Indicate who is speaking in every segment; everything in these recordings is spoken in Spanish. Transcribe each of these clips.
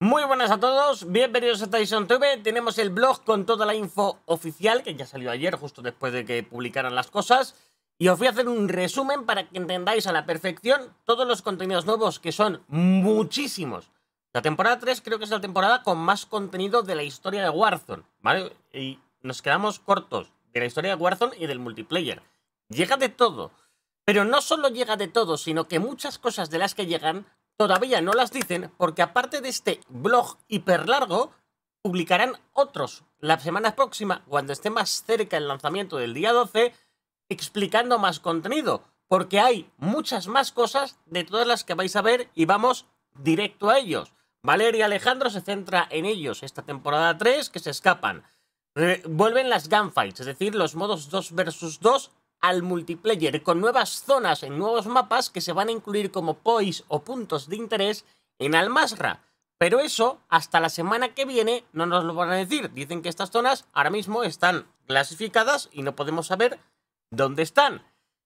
Speaker 1: Muy buenas a todos, bienvenidos a Tyson TV. Tenemos el blog con toda la info oficial que ya salió ayer, justo después de que publicaran las cosas. Y os voy a hacer un resumen para que entendáis a la perfección todos los contenidos nuevos, que son muchísimos. La temporada 3 creo que es la temporada con más contenido de la historia de Warzone, ¿vale? Y nos quedamos cortos de la historia de Warzone y del multiplayer. Llega de todo. Pero no solo llega de todo, sino que muchas cosas de las que llegan todavía no las dicen porque aparte de este blog hiper largo, publicarán otros la semana próxima, cuando esté más cerca el lanzamiento del día 12, explicando más contenido, porque hay muchas más cosas de todas las que vais a ver y vamos directo a ellos. Valeria Alejandro se centra en ellos esta temporada 3 que se escapan. vuelven las gunfights, es decir, los modos 2 versus 2 al multiplayer con nuevas zonas en nuevos mapas que se van a incluir como pois o puntos de interés en Almasra. Pero eso, hasta la semana que viene, no nos lo van a decir. Dicen que estas zonas ahora mismo están clasificadas y no podemos saber dónde están.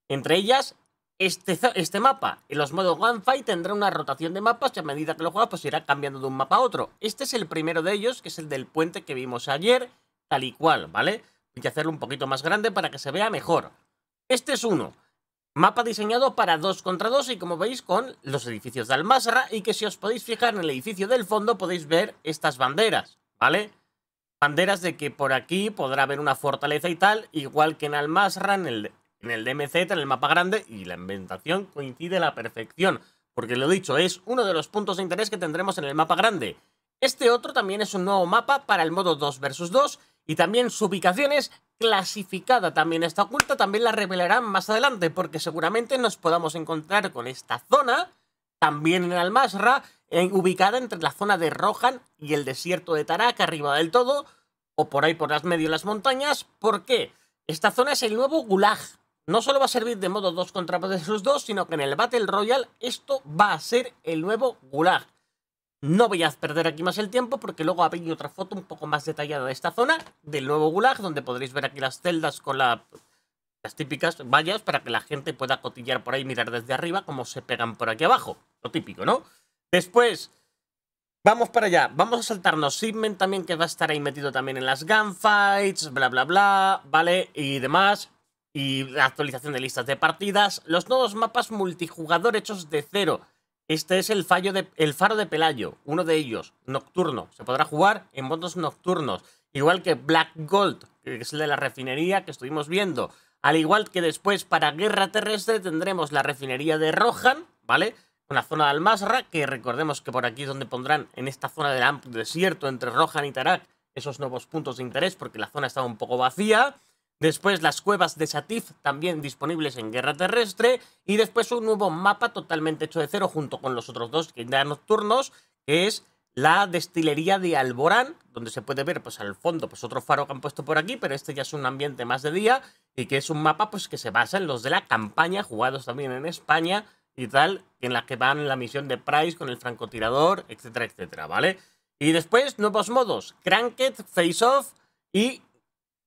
Speaker 1: Entre ellas, este, este mapa. En los modos One Fight tendrá una rotación de mapas y a medida que lo juegas pues irá cambiando de un mapa a otro. Este es el primero de ellos, que es el del puente que vimos ayer, tal y cual, ¿vale? Hay que hacerlo un poquito más grande para que se vea mejor. Este es uno. Mapa diseñado para 2 contra 2 y como veis con los edificios de Almazra y que si os podéis fijar en el edificio del fondo podéis ver estas banderas, ¿vale? Banderas de que por aquí podrá haber una fortaleza y tal, igual que en Almazra, en el, en el DMZ, en el mapa grande y la inventación coincide a la perfección, porque lo dicho, es uno de los puntos de interés que tendremos en el mapa grande. Este otro también es un nuevo mapa para el modo 2 vs 2 y también su ubicación es clasificada, también está oculta, también la revelarán más adelante, porque seguramente nos podamos encontrar con esta zona, también en Almasra, ubicada entre la zona de Rohan y el desierto de Tarak, arriba del todo, o por ahí por las medio de las montañas, ¿por qué? Esta zona es el nuevo Gulag. No solo va a servir de modo 2 contra 2, sino que en el Battle Royale esto va a ser el nuevo Gulag. No voy a perder aquí más el tiempo porque luego venido otra foto un poco más detallada de esta zona, del nuevo gulag, donde podréis ver aquí las celdas con las típicas vallas para que la gente pueda cotillear por ahí, mirar desde arriba cómo se pegan por aquí abajo. Lo típico, ¿no? Después, vamos para allá. Vamos a saltarnos Sigmen también, que va a estar ahí metido también en las gunfights, bla, bla, bla, ¿vale? Y demás. Y la actualización de listas de partidas. Los nuevos mapas multijugador hechos de cero este es el, fallo de, el faro de Pelayo, uno de ellos, nocturno. Se podrá jugar en modos nocturnos, igual que Black Gold, que es el de la refinería que estuvimos viendo. Al igual que después para Guerra Terrestre tendremos la refinería de Rohan, ¿vale? Una zona de Almasra, que recordemos que por aquí es donde pondrán, en esta zona del desierto entre Rohan y Tarak, esos nuevos puntos de interés, porque la zona estaba un poco vacía. Después las cuevas de Satif, también disponibles en Guerra Terrestre. Y después un nuevo mapa totalmente hecho de cero junto con los otros dos que ya nocturnos, que es la destilería de Alborán, donde se puede ver pues al fondo pues otro faro que han puesto por aquí, pero este ya es un ambiente más de día y que es un mapa pues que se basa en los de la campaña, jugados también en España y tal, en la que van la misión de Price con el francotirador, etcétera, etcétera, ¿vale? Y después nuevos modos, Cranket, Face Off y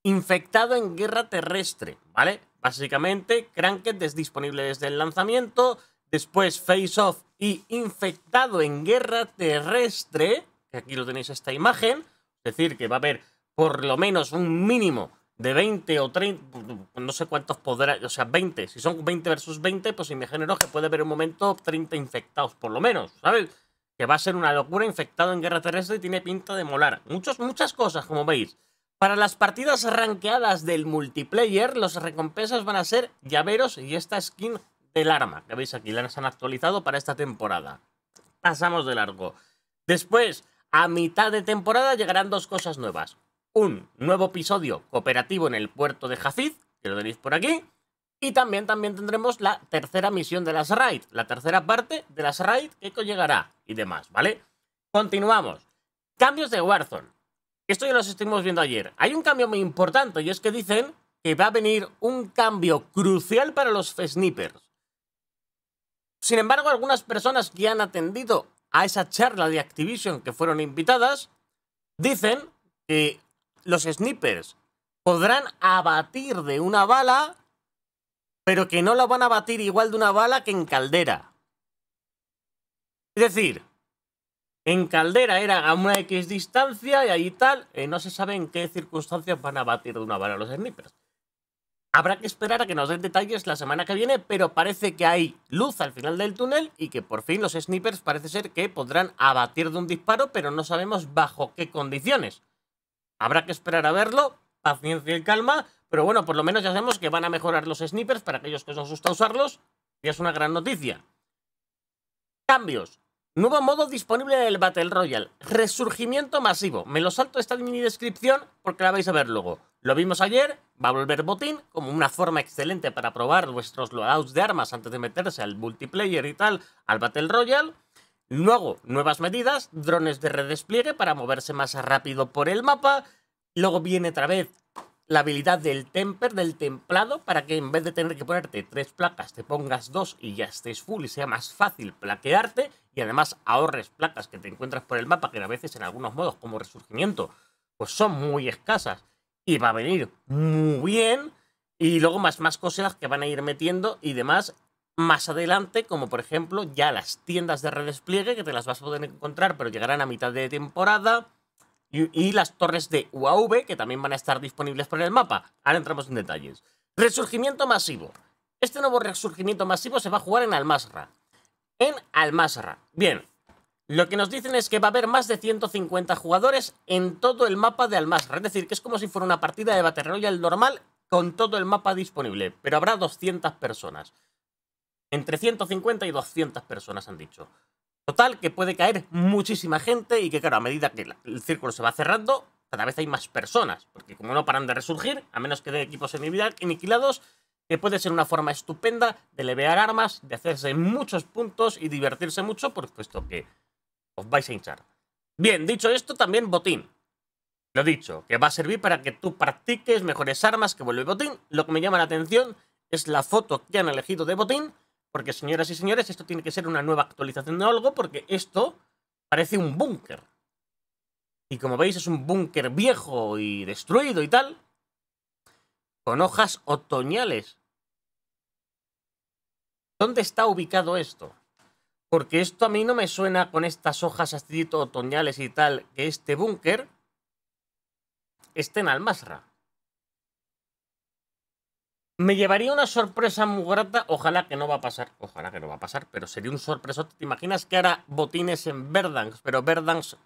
Speaker 1: infectado en guerra terrestre, ¿vale? Básicamente, cranket es disponible desde el lanzamiento, después Face Off y infectado en guerra terrestre, que aquí lo tenéis esta imagen, es decir, que va a haber por lo menos un mínimo de 20 o 30, no sé cuántos podrá, o sea, 20, si son 20 versus 20, pues imagino que puede haber un momento 30 infectados, por lo menos, ¿sabes? Que va a ser una locura infectado en guerra terrestre y tiene pinta de molar. Muchos, muchas cosas, como veis. Para las partidas ranqueadas del multiplayer, los recompensas van a ser llaveros y esta skin del arma, que veis aquí, la han actualizado para esta temporada. Pasamos de largo. Después, a mitad de temporada llegarán dos cosas nuevas. Un nuevo episodio cooperativo en el puerto de Jafiz, que lo tenéis por aquí. Y también, también tendremos la tercera misión de las raids. la tercera parte de las Raid que llegará y demás, ¿vale? Continuamos. Cambios de Warzone. Esto ya lo estuvimos viendo ayer. Hay un cambio muy importante y es que dicen que va a venir un cambio crucial para los snippers. Sin embargo, algunas personas que han atendido a esa charla de Activision que fueron invitadas dicen que los snippers podrán abatir de una bala, pero que no la van a abatir igual de una bala que en caldera. Es decir, en Caldera era a una X distancia y ahí tal. Eh, no se sabe en qué circunstancias van a batir de una bala los snipers. Habrá que esperar a que nos den detalles la semana que viene, pero parece que hay luz al final del túnel y que por fin los snipers parece ser que podrán abatir de un disparo, pero no sabemos bajo qué condiciones. Habrá que esperar a verlo, paciencia y calma, pero bueno, por lo menos ya sabemos que van a mejorar los snipers para aquellos que os asusta usarlos, y es una gran noticia. Cambios. Nuevo modo disponible en el Battle Royale. Resurgimiento masivo. Me lo salto esta mini descripción porque la vais a ver luego. Lo vimos ayer, va a volver botín como una forma excelente para probar vuestros loadouts de armas antes de meterse al multiplayer y tal, al Battle Royale. Luego, nuevas medidas, drones de redespliegue para moverse más rápido por el mapa. Luego viene otra vez la habilidad del temper, del templado, para que en vez de tener que ponerte tres placas, te pongas dos y ya estés full y sea más fácil plaquearte y además ahorres placas que te encuentras por el mapa, que a veces en algunos modos como resurgimiento, pues son muy escasas y va a venir muy bien y luego más, más cosas que van a ir metiendo y demás más adelante, como por ejemplo ya las tiendas de redespliegue que te las vas a poder encontrar, pero llegarán a mitad de temporada y, las torres de UAV, que también van a estar disponibles por el mapa. Ahora entramos en detalles. Resurgimiento masivo. Este nuevo resurgimiento masivo se va a jugar en Almazra. En Almazra. Bien, lo que nos dicen es que va a haber más de 150 jugadores en todo el mapa de Almazra. Es decir, que es como si fuera una partida de Battle Royale normal con todo el mapa disponible. Pero habrá 200 personas. Entre 150 y 200 personas han dicho. Total, que puede caer muchísima gente y que, claro, a medida que el círculo se va cerrando, cada vez hay más personas, porque como no paran de resurgir, a menos que den equipos aniquilados, que puede ser una forma estupenda de levear armas, de hacerse muchos puntos y divertirse mucho, por supuesto que os vais a hinchar. Bien, dicho esto, también botín. Lo dicho, que va a servir para que tú practiques mejores armas que vuelve botín. Lo que me llama la atención es la foto que han elegido de botín, porque, señoras y señores, esto tiene que ser una nueva actualización de algo, porque esto parece un búnker. Y como veis, es un búnker viejo y destruido y tal, con hojas otoñales. ¿Dónde está ubicado esto? Porque esto a mí no me suena con estas hojas así otoñales y tal, que este búnker esté en Almasra. Me llevaría una sorpresa muy grata. Ojalá que no va a pasar. Ojalá que no va a pasar, pero sería un sorpreso. ¿Te imaginas que ahora botines en Verdansk? Pero Verdansk,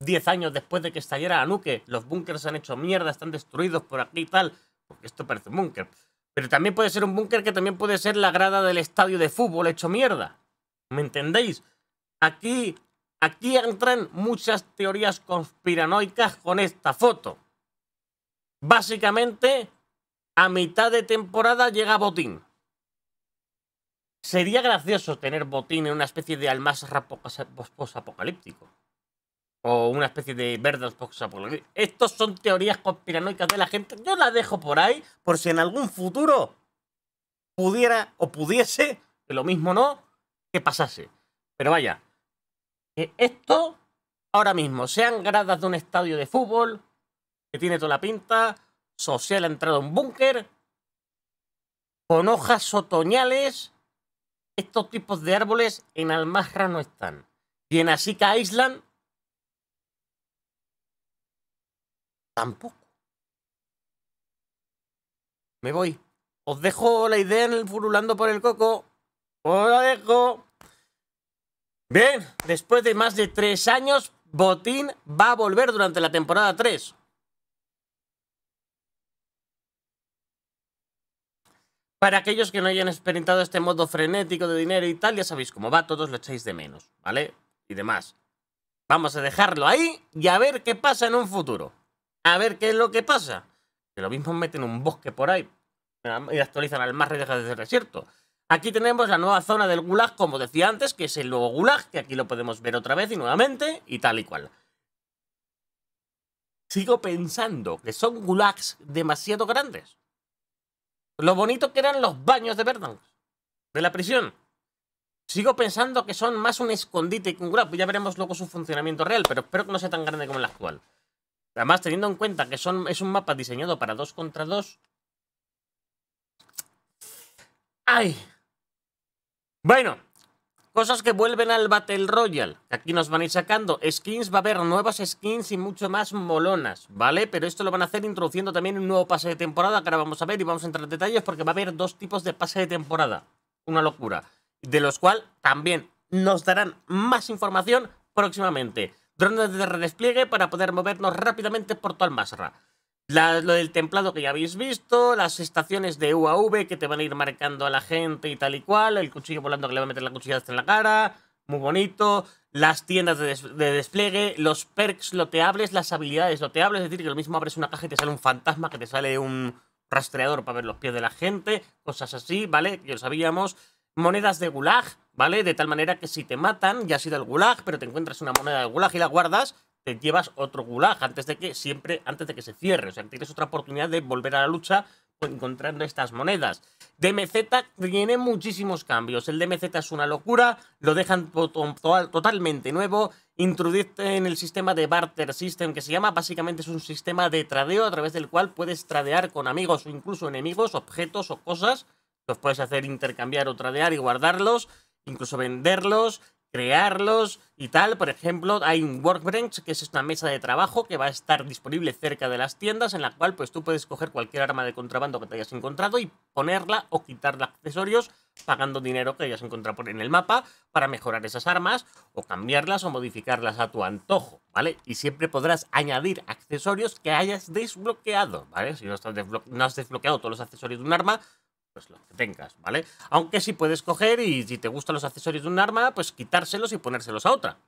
Speaker 1: 10 años después de que estallara la nuque, los búnkers han hecho mierda, están destruidos por aquí y tal. Porque esto parece un búnker. Pero también puede ser un búnker que también puede ser la grada del estadio de fútbol hecho mierda. ¿Me entendéis? Aquí, aquí entran muchas teorías conspiranoicas con esta foto. Básicamente, a mitad de temporada llega Botín. Sería gracioso tener Botín en una especie de almas post-apocalíptico. O una especie de verdas post Estos son teorías conspiranoicas de la gente. Yo las dejo por ahí por si en algún futuro pudiera o pudiese, que lo mismo no, que pasase. Pero vaya, que esto ahora mismo sean gradas de un estadio de fútbol, que tiene toda la pinta, social ha entrado en búnker, con hojas otoñales, estos tipos de árboles en Almazra no están. Y en Asica Island tampoco. Me voy. Os dejo la idea en el furulando por el coco. Os la dejo. Bien, después de más de tres años, Botín va a volver durante la temporada 3. Para aquellos que no hayan experimentado este modo frenético de dinero y tal, ya sabéis cómo va, todos lo echáis de menos, ¿vale? Y demás. Vamos a dejarlo ahí y a ver qué pasa en un futuro. A ver qué es lo que pasa. Que lo mismo meten un bosque por ahí y actualizan al mar y deja de desierto. Aquí tenemos la nueva zona del gulag, como decía antes, que es el nuevo gulag, que aquí lo podemos ver otra vez y nuevamente y tal y cual. Sigo pensando que son gulags demasiado grandes. Lo bonito que eran los baños de Verdansk, de la prisión. Sigo pensando que son más un escondite que un grab. Ya veremos luego su funcionamiento real, pero espero que no sea tan grande como el actual. Además, teniendo en cuenta que son, es un mapa diseñado para dos contra dos. ¡Ay! Bueno, Cosas que vuelven al Battle Royale. Aquí nos van a ir sacando skins, va a haber nuevas skins y mucho más molonas, ¿vale? Pero esto lo van a hacer introduciendo también un nuevo pase de temporada que ahora vamos a ver y vamos a entrar en detalles porque va a haber dos tipos de pase de temporada. Una locura. De los cuales también nos darán más información próximamente. Drones de redespliegue para poder movernos rápidamente por todo el lo del templado que ya habéis visto, las estaciones de UAV que te van a ir marcando a la gente y tal y cual, el cuchillo volando que le va a meter la cuchilla hasta en la cara, muy bonito, las tiendas de, despliegue, los perks loteables, las habilidades loteables, es decir, que lo mismo abres una caja y te sale un fantasma, que te sale un rastreador para ver los pies de la gente, cosas así, ¿vale? Que lo sabíamos. Monedas de gulag, ¿vale? De tal manera que si te matan, ya ha sido el gulag, pero te encuentras una moneda de gulag y la guardas, te llevas otro gulag antes de que siempre, antes de que se cierre. O sea, tienes otra oportunidad de volver a la lucha encontrando estas monedas. DMZ tiene muchísimos cambios. El DMZ es una locura, lo dejan totalmente nuevo. en el sistema de barter system que se llama. Básicamente es un sistema de tradeo a través del cual puedes tradear con amigos o incluso enemigos, objetos o cosas. Los puedes hacer intercambiar o tradear y guardarlos, incluso venderlos crearlos y tal. Por ejemplo, hay un workbench, que es una mesa de trabajo que va a estar disponible cerca de las tiendas, en la cual pues tú puedes coger cualquier arma de contrabando que te hayas encontrado y ponerla o quitarle accesorios pagando dinero que hayas encontrado por en el mapa para mejorar esas armas o cambiarlas o modificarlas a tu antojo, ¿vale? Y siempre podrás añadir accesorios que hayas desbloqueado, ¿vale? Si no, estás no has desbloqueado todos los accesorios de un arma, pues lo que tengas, ¿vale? Aunque si puedes coger y si te gustan los accesorios de un arma, pues quitárselos y ponérselos a otra.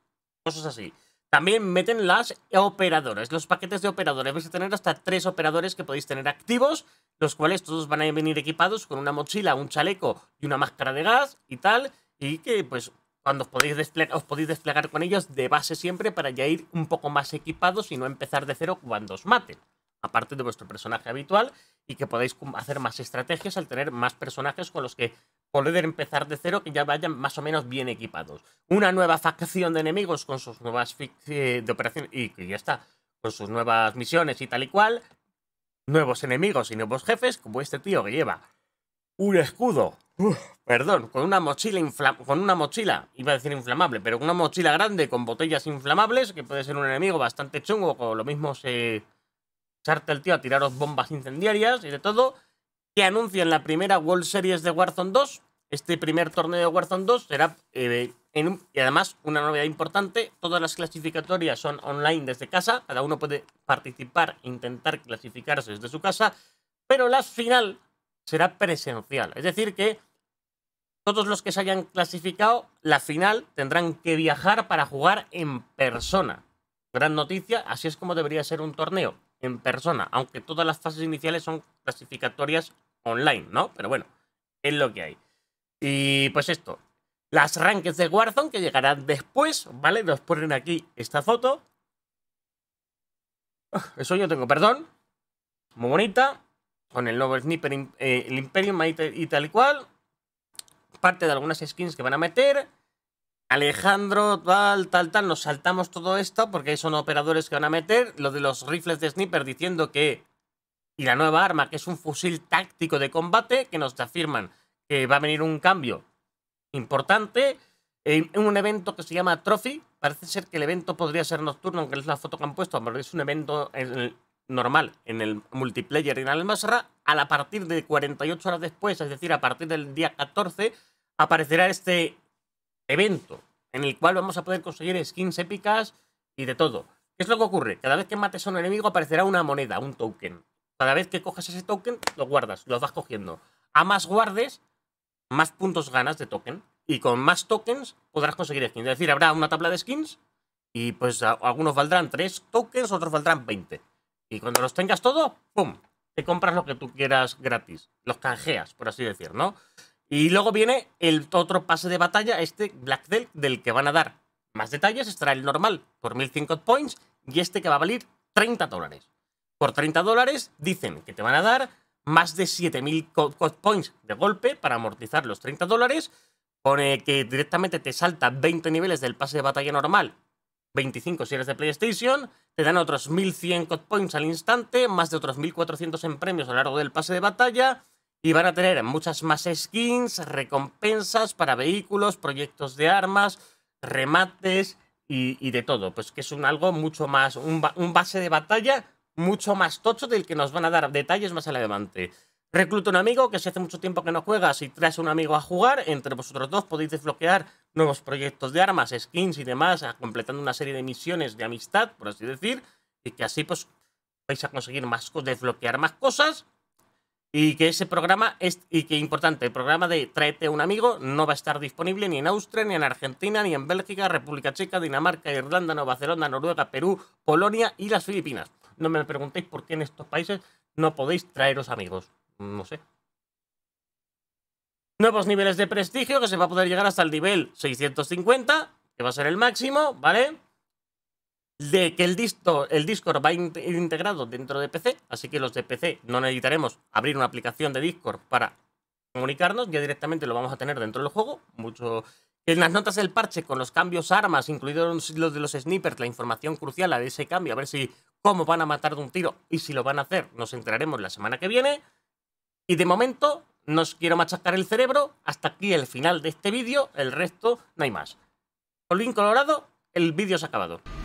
Speaker 1: Cosas así. También meten las operadoras, los paquetes de operadores. Vais a tener hasta tres operadores que podéis tener activos, los cuales todos van a venir equipados con una mochila, un chaleco y una máscara de gas y tal. Y que pues cuando os podéis, desplegar, os podéis desplegar con ellos de base siempre para ya ir un poco más equipados y no empezar de cero cuando os maten aparte de vuestro personaje habitual, y que podáis hacer más estrategias al tener más personajes con los que poder empezar de cero que ya vayan más o menos bien equipados. Una nueva facción de enemigos con sus nuevas eh, de operaciones y que ya está, con sus nuevas misiones y tal y cual. Nuevos enemigos y nuevos jefes, como este tío que lleva un escudo, perdón, con una mochila con una mochila, iba a decir inflamable, pero con una mochila grande con botellas inflamables, que puede ser un enemigo bastante chungo, con lo mismo se echarte el tío a tiraros bombas incendiarias y de todo, que anuncian la primera World Series de Warzone 2. Este primer torneo de Warzone 2 será, eh, y además, una novedad importante, todas las clasificatorias son online desde casa, cada uno puede participar, intentar clasificarse desde su casa, pero la final será presencial. Es decir, que todos los que se hayan clasificado, la final tendrán que viajar para jugar en persona. Gran noticia, así es como debería ser un torneo en persona, aunque todas las fases iniciales son clasificatorias online, ¿no? Pero bueno, es lo que hay. Y pues esto, las rankings de Warzone que llegarán después, ¿vale? Nos ponen aquí esta foto. Ah, eso yo tengo, perdón. Muy bonita. Con el nuevo sniper, eh, el Imperium y tal y cual. Parte de algunas skins que van a meter. Alejandro, tal, tal, tal, nos saltamos todo esto porque son operadores que van a meter. Lo de los rifles de sniper diciendo que. Y la nueva arma, que es un fusil táctico de combate, que nos afirman que va a venir un cambio importante. En eh, un evento que se llama Trophy. Parece ser que el evento podría ser nocturno, aunque es la foto que han puesto, pero es un evento normal en el multiplayer en Almasra. A partir de 48 horas después, es decir, a partir del día 14, aparecerá este evento en el cual vamos a poder conseguir skins épicas y de todo. ¿Qué es lo que ocurre? Cada vez que mates a un enemigo aparecerá una moneda, un token. Cada vez que coges ese token, lo guardas, lo vas cogiendo. A más guardes, más puntos ganas de token. Y con más tokens podrás conseguir skins. Es decir, habrá una tabla de skins y pues algunos valdrán 3 tokens, otros valdrán 20. Y cuando los tengas todos, ¡pum! Te compras lo que tú quieras gratis. Los canjeas, por así decir, ¿no? Y luego viene el otro pase de batalla, este Black Del, del que van a dar más detalles. Estará el normal por 1005 points y este que va a valer 30 dólares. Por 30 dólares dicen que te van a dar más de 7000 points de golpe para amortizar los 30 dólares. Pone que directamente te salta 20 niveles del pase de batalla normal 25 si eres de PlayStation, te dan otros 1100 points al instante, más de otros 1400 en premios a lo largo del pase de batalla, y van a tener muchas más skins, recompensas para vehículos, proyectos de armas, remates y, de todo. Pues que es un algo mucho más, un, base de batalla mucho más tocho del que nos van a dar detalles más adelante. Recluta un amigo que si hace mucho tiempo que no juegas y traes un amigo a jugar, entre vosotros dos podéis desbloquear nuevos proyectos de armas, skins y demás, ah, completando una serie de misiones de amistad, por así decir, y que así pues vais a conseguir más desbloquear más cosas y que ese programa, es, y que importante, el programa de a un amigo no va a estar disponible ni en Austria, ni en Argentina, ni en Bélgica, República Checa, Dinamarca, Irlanda, Nueva Zelanda, Noruega, Perú, Polonia y las Filipinas. No me preguntéis por qué en estos países no podéis traeros amigos. No sé. Nuevos niveles de prestigio que se va a poder llegar hasta el nivel 650, que va a ser el máximo, ¿vale? de que el, disco, el Discord va ir integrado dentro de PC, así que los de PC no necesitaremos abrir una aplicación de Discord para comunicarnos, ya directamente lo vamos a tener dentro del juego, mucho... En las notas del parche, con los cambios armas, incluidos los de los snipers, la información crucial a ese cambio, a ver si cómo van a matar de un tiro y si lo van a hacer, nos enteraremos la semana que viene. Y de momento, no os quiero machacar el cerebro, hasta aquí el final de este vídeo, el resto no hay más. Colín Colorado, el vídeo se ha acabado.